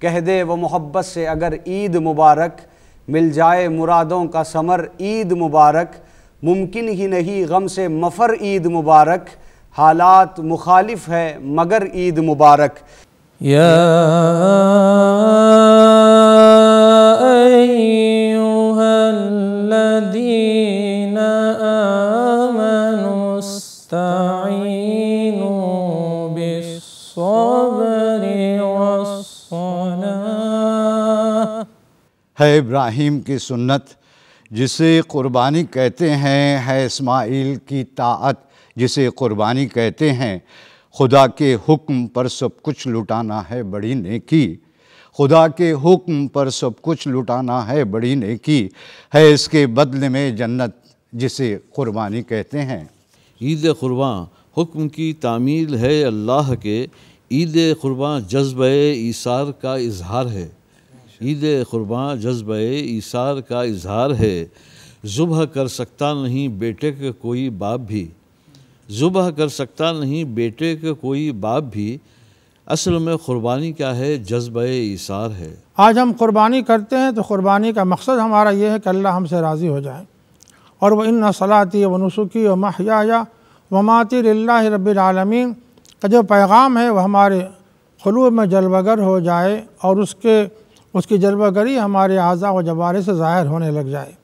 کہہ دے وہ محبت سے اگر عید مبارک مل جائے مرادوں کا ثمر عید مبارک ممکن ہی نہیں غم سے مفر عید مبارک حالات مخالف ہے مگر عید مبارک یا الذین آمنوا استعینوا بالصبر والصبر ہے ابراہیم کی سنت جسے قربانی کہتے ہیں ہے اسماعیل کی طاعت جسے قربانی کہتے ہیں خدا کے حکم پر سب کچھ لٹانا ہے بڑی نیکی خدا کے حکم پر سب کچھ لٹانا ہے بڑی نیکی ہے اس کے بدل میں جنت جسے قربانی کہتے ہیں عید قربان حکم کی تعمیل ہے اللہ کے عید قربان جذبہ ایثار کا اظہار ہے عید قرباں جذبہ ایثار کا اظہار ہے ذبح کر سکتا نہیں بیٹے کے کوئی باپ بھی ذبح کر سکتا نہیں بیٹے کے کوئی باپ بھی اصل میں قربانی کیا ہے جذبہ ایثار ہے آج ہم قربانی کرتے ہیں تو قربانی کا مقصد ہمارا یہ ہے کہ اللہ ہم سے راضی ہو جائے اور وہ ان صلاحی و نسخی و محیا وماتی اللہ رب العالمین کا جو پیغام ہے وہ ہمارے خلوب میں جلوگر ہو جائے اور اس کے اس کی جربہ گری ہمارے اعضاء و جوارے سے ظاہر ہونے لگ جائے